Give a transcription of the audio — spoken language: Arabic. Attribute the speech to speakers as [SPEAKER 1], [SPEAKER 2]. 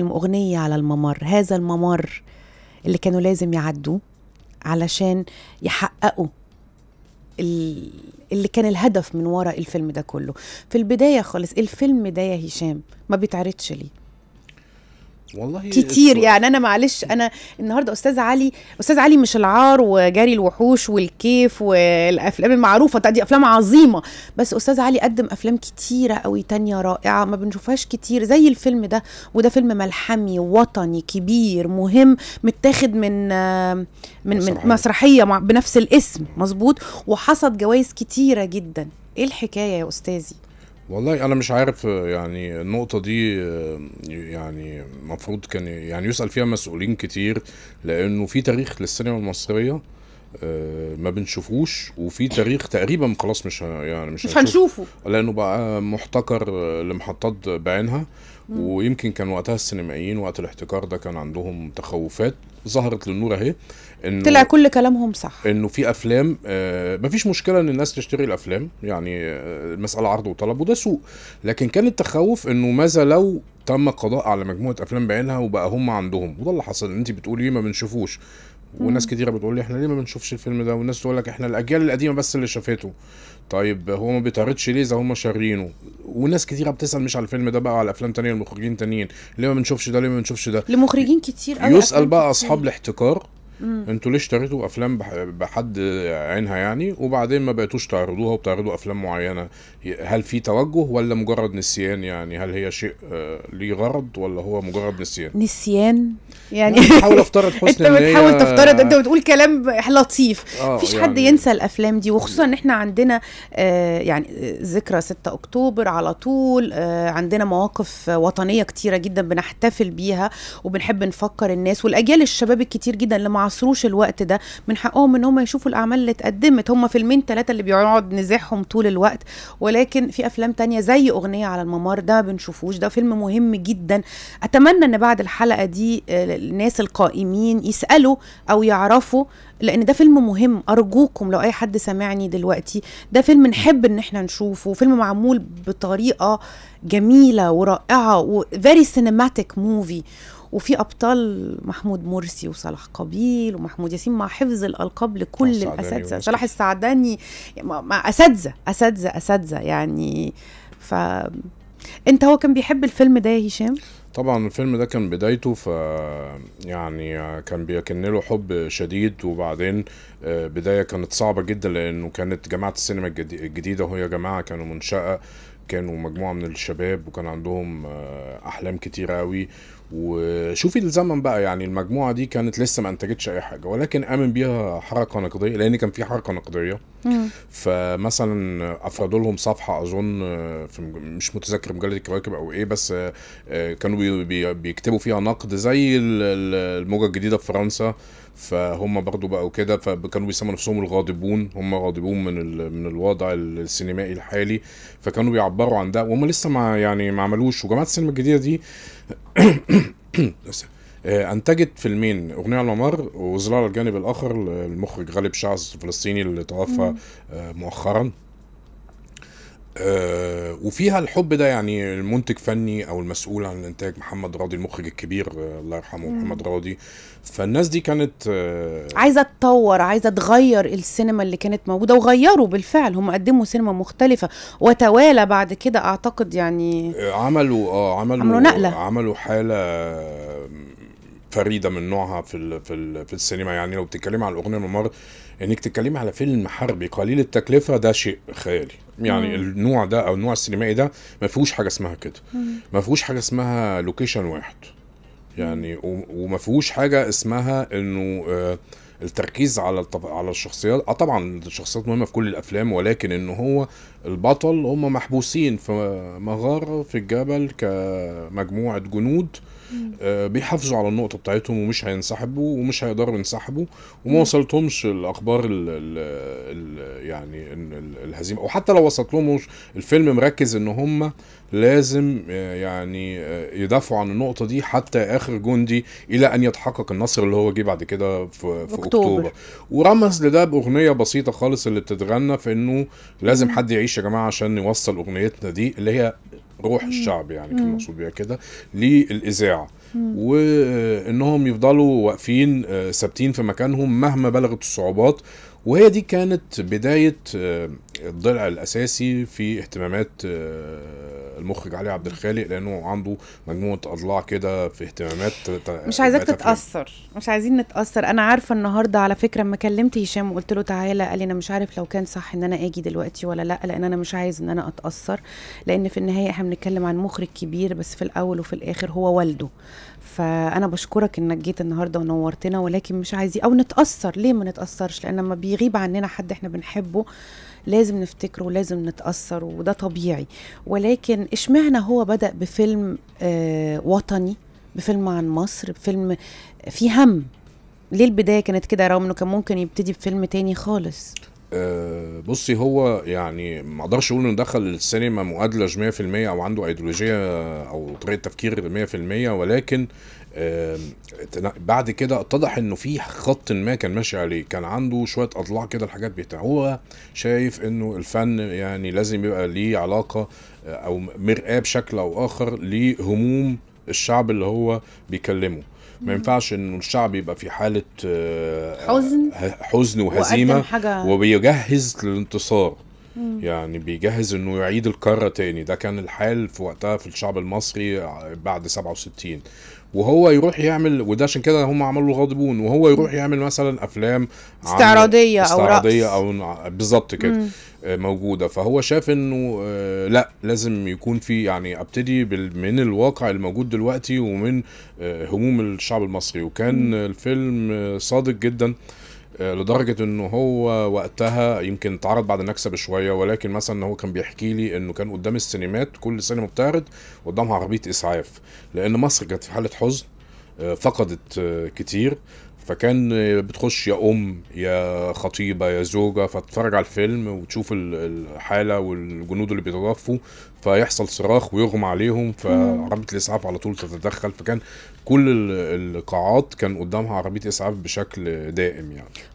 [SPEAKER 1] أغنية على الممر هذا الممر اللي كانوا لازم يعدوه علشان يحققوا اللي كان الهدف من وراء الفيلم ده كله في البداية خالص الفيلم ده يا هشام ما بيتعرضش ليه
[SPEAKER 2] والله كتير يعني
[SPEAKER 1] انا معلش انا النهارده استاذ علي استاذ علي مش العار وجري الوحوش والكيف والافلام المعروفه دي افلام عظيمه بس استاذ علي قدم افلام كتيره قوي تانية رائعه ما بنشوفهاش كتير زي الفيلم ده وده فيلم ملحمي وطني كبير مهم متاخد من من من مسرحيه بنفس الاسم مظبوط وحصد جوائز كتيره جدا ايه الحكايه يا
[SPEAKER 2] استاذي والله انا مش عارف يعني النقطه دي يعني المفروض كان يعني يسال فيها مسؤولين كتير لانه في تاريخ للسينما المصريه آه، ما بنشوفوش وفي تاريخ تقريبا خلاص مش يعني مش, مش هنشوفه لانه بقى محتكر لمحطات بعينها
[SPEAKER 1] ويمكن
[SPEAKER 2] كان وقتها السينمائيين وقت الاحتكار ده كان عندهم تخوفات ظهرت للنور اهي انه طلع
[SPEAKER 1] كل كلامهم
[SPEAKER 2] صح انه في افلام آه مفيش مشكله ان الناس تشتري الافلام يعني آه المساله عرض وطلب وده سوق لكن كان التخوف انه ماذا لو تم القضاء على مجموعه افلام بعينها وبقى هم عندهم وده اللي حصل انت بتقولي ما بنشوفوش وناس كتيره بتقول لي احنا ليه ما بنشوفش الفيلم ده والناس تقول لك احنا الاجيال القديمه بس اللي شافته طيب هو ما بيتعرضش ليه اذا هم شارينه وناس كتيره بتسال مش على الفيلم ده بقى على افلام تانية لمخرجين تانيين ليه ما بنشوفش ده ليه ما بنشوفش ده
[SPEAKER 1] لمخرجين كتير قوي يسال بقى اصحاب
[SPEAKER 2] الاحتكار انتوا ليه اشتريتوا افلام بحد عينها يعني وبعدين ما بقيتوش تعرضوها وبتعرضوا افلام معينه هل في توجه ولا مجرد نسيان يعني هل هي شيء آه، ليه غرض ولا هو مجرد نسيان
[SPEAKER 1] نسيان يعني بحاول افترض حسن انت بتحاول تفترض انت بتقول كلام لطيف آه، مفيش يعني حد ينسى الافلام دي وخصوصا ان احنا عندنا آه، يعني ذكرى 6 اكتوبر على طول عندنا مواقف وطنيه كتيره جدا بنحتفل بيها وبنحب نفكر الناس والاجيال الشباب الكتير جدا اللي مع عصروش الوقت ده من حقهم ان هم يشوفوا الاعمال اللي اتقدمت هم فيلمين ثلاثه اللي بيقعد نزاحهم طول الوقت ولكن في افلام تانية زي اغنيه على الممر ده ما بنشوفوش ده فيلم مهم جدا اتمنى ان بعد الحلقه دي آه، الناس القائمين يسالوا او يعرفوا لان ده فيلم مهم ارجوكم لو اي حد سامعني دلوقتي ده فيلم نحب ان احنا نشوفه فيلم معمول بطريقه جميله ورائعه وفيري سينماتيك موفي وفي ابطال محمود مرسي وصلاح قابيل ومحمود ياسين مع حفظ الالقاب لكل الاساتذه صلاح السعداني مع اساتذه اساتذه اساتذه يعني ف انت هو كان بيحب الفيلم ده يا هشام
[SPEAKER 2] طبعا الفيلم ده كان بدايته ف يعني كان بيكن له حب شديد وبعدين آه، بدايه كانت صعبه جدا لانه كانت جماعه السينما الجديده وهي جماعه كانوا منشاه كانوا مجموعه من الشباب وكان عندهم آه، احلام كتير أوي وشوفي الزمن بقى يعني المجموعه دي كانت لسه ما انتجتش اي حاجه ولكن آمن بيها حركه نقديه لان كان في حركه نقديه فمثلا افردوا لهم صفحه اظن في مش متذكر مجله الكواكب او ايه بس آه، آه، كانوا بيكتبوا فيها نقد زي الموجه الجديده في فرنسا فهم برضو بقوا كده فكانوا بيسموا نفسهم الغاضبون هم غاضبون من من الوضع السينمائي الحالي فكانوا بيعبروا عن ده وهم لسه ما يعني ما عملوش وجماعه السينما الجديده دي آه، انتجت فيلمين اغنيه على الممر وظلال على الجانب الاخر للمخرج غالب شعز الفلسطيني اللي توفى آه، مؤخرا آه، وفيها الحب ده يعني المنتج فني او المسؤول عن الانتاج محمد راضي المخرج الكبير الله يرحمه مم. محمد راضي فالناس دي كانت
[SPEAKER 1] عايزه تطور عايزه تغير السينما اللي كانت موجوده وغيروا بالفعل هم قدموا سينما مختلفه وتوالى بعد كده اعتقد يعني
[SPEAKER 2] عملوا اه عملوا عملوا نقله عملوا حاله فريده من نوعها في الـ في, الـ في السينما يعني لو بتتكلمي على الاغنيه الممر انك تتكلمي على فيلم حربي قليل التكلفه ده شيء خيالي يعني مم. النوع ده او النوع السينمائي ده ما فيهوش حاجه اسمها كده ما فيهوش حاجه اسمها لوكيشن واحد يعني وما فيهوش حاجه اسمها انه آه التركيز على على الشخصيات اه طبعا الشخصيات مهمه في كل الافلام ولكن ان هو البطل هم محبوسين في مغاره في الجبل كمجموعه جنود آه، بيحافظوا على النقطه بتاعتهم ومش هينسحبوا ومش هيقدروا ينسحبوا وما وصلتهمش الاخبار الـ الـ الـ يعني الهزيمه وحتى لو وصلت لهم الفيلم مركز ان هم لازم آه، يعني آه، يدافعوا عن النقطة دي حتى آخر جندي إلى أن يتحقق النصر اللي هو جه بعد كده في, في أكتوبر. أكتوبر ورمز لده بأغنية بسيطة خالص اللي بتتغنى في إنه لازم حد يعيش يا جماعة عشان نوصل أغنيتنا دي اللي هي روح الشعب يعني كان مقصود بيها كده للاذاعه وانهم يفضلوا واقفين آه، ثابتين في مكانهم مهما بلغت الصعوبات وهي دي كانت بدايه آه، الضلع الاساسي في اهتمامات آه، المخرج علي عبد الخالق لانه عنده مجموعه اضلاع كده في اهتمامات مش عايزاك تتاثر
[SPEAKER 1] مش عايزين نتاثر انا عارفه النهارده على فكره لما كلمت هشام وقلت له تعالى قال لي انا مش عارف لو كان صح ان انا اجي دلوقتي ولا لا لان انا مش عايز ان انا اتاثر لان في النهايه احنا بنتكلم عن مخرج كبير بس في الاول وفي الاخر هو والده فانا بشكرك انك جيت النهارده ونورتنا ولكن مش عايزين او نتاثر ليه ما نتاثرش لان لما بيغيب عننا حد احنا بنحبه لازم نفتكره ولازم نتاثر وده طبيعي ولكن اشمعنى هو بدا بفيلم آه وطني بفيلم عن مصر بفيلم فيه هم ليه البدايه كانت كده رغم انه كان ممكن يبتدي بفيلم تاني خالص
[SPEAKER 2] أه بصي هو يعني ما اقدرش اقول انه دخل السينما مؤدلج 100% او عنده ايديولوجيه او طريقه تفكير 100% ولكن بعد كده اتضح انه في خط ما كان ماشي عليه كان عنده شويه اضلاع كده الحاجات بتاع هو شايف انه الفن يعني لازم يبقى ليه علاقه آه، او مرآه بشكل او اخر لهموم الشعب اللي هو بيكلمه ما ينفعش انه الشعب يبقى في حاله آه، حزن حزن وهزيمه وبيجهز للانتصار يعني بيجهز انه يعيد القاره تاني ده كان الحال في وقتها في الشعب المصري آه، بعد 67 وهو يروح يعمل وده عشان كده هم عملوا الغاضبون وهو يروح يعمل مثلا افلام استعراضيه, استعراضية او استعراضيه او آه، بالظبط كده مم. آه، موجوده فهو شاف انه لا لازم يكون في يعني ابتدي من الواقع الموجود دلوقتي ومن هموم الشعب المصري وكان مم. الفيلم صادق جدا آه، لدرجه انه هو وقتها يمكن اتعرض بعد النكسه بشويه ولكن مثلا هو كان بيحكي لي انه كان قدام السينمات كل سينما بتعرض قدامها عربيه اسعاف لان مصر كانت في حاله حزن آه، فقدت آه، كتير فكان بتخش يا ام يا خطيبه يا زوجه فتتفرج على الفيلم وتشوف الحاله والجنود اللي بيتوفوا فيحصل صراخ ويغمى عليهم فعربيه الاسعاف على طول تتدخل فكان كل القاعات كان قدامها عربيه اسعاف بشكل دائم يعني